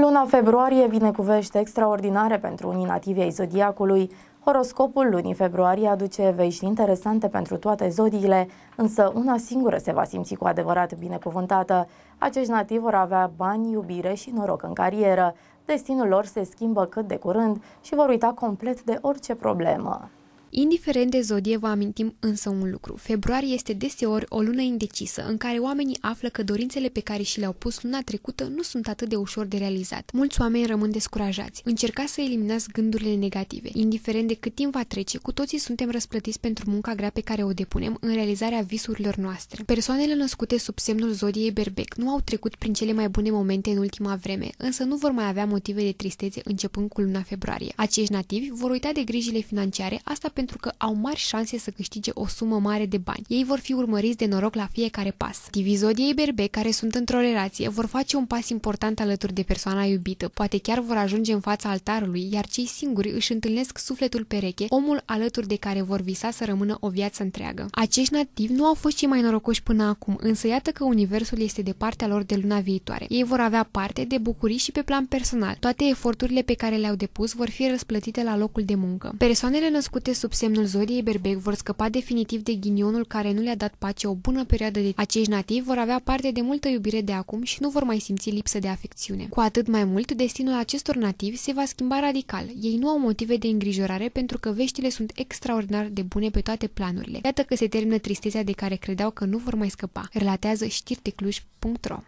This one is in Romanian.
Luna februarie vine cu vești extraordinare pentru unii nativi ai zodiacului. Horoscopul lunii februarie aduce vești interesante pentru toate zodiile, însă una singură se va simți cu adevărat binecuvântată. Acești nativi vor avea bani, iubire și noroc în carieră. Destinul lor se schimbă cât de curând și vor uita complet de orice problemă. Indiferent de zodie, vă amintim însă un lucru. Februarie este deseori o lună indecisă, în care oamenii află că dorințele pe care și le-au pus luna trecută nu sunt atât de ușor de realizat. Mulți oameni rămân descurajați. Încercați să eliminați gândurile negative. Indiferent de cât timp va trece, cu toții suntem răsplătiți pentru munca grea pe care o depunem în realizarea visurilor noastre. Persoanele născute sub semnul zodiei berbec nu au trecut prin cele mai bune momente în ultima vreme, însă nu vor mai avea motive de tristețe începând cu luna februarie. Acești nativi vor uita de grijile financiare, asta pentru pentru că au mari șanse să câștige o sumă mare de bani. Ei vor fi urmăriți de noroc la fiecare pas. Divizodiei berbe care sunt într-o relație vor face un pas important alături de persoana iubită, poate chiar vor ajunge în fața altarului, iar cei singuri își întâlnesc sufletul pereche, omul alături de care vor visa să rămână o viață întreagă. Acești nativi nu au fost cei mai norocoși până acum, însă iată că universul este de partea lor de luna viitoare. Ei vor avea parte de bucurii și pe plan personal. Toate eforturile pe care le-au depus vor fi răsplătite la locul de muncă. Persoanele născute sub semnul zodiei berbec vor scăpa definitiv de ghinionul care nu le-a dat pace o bună perioadă de acești nativi vor avea parte de multă iubire de acum și nu vor mai simți lipsă de afecțiune. Cu atât mai mult, destinul acestor nativi se va schimba radical. Ei nu au motive de îngrijorare pentru că veștile sunt extraordinar de bune pe toate planurile. Iată că se termină tristețea de care credeau că nu vor mai scăpa. Relatează știrtecluj.ro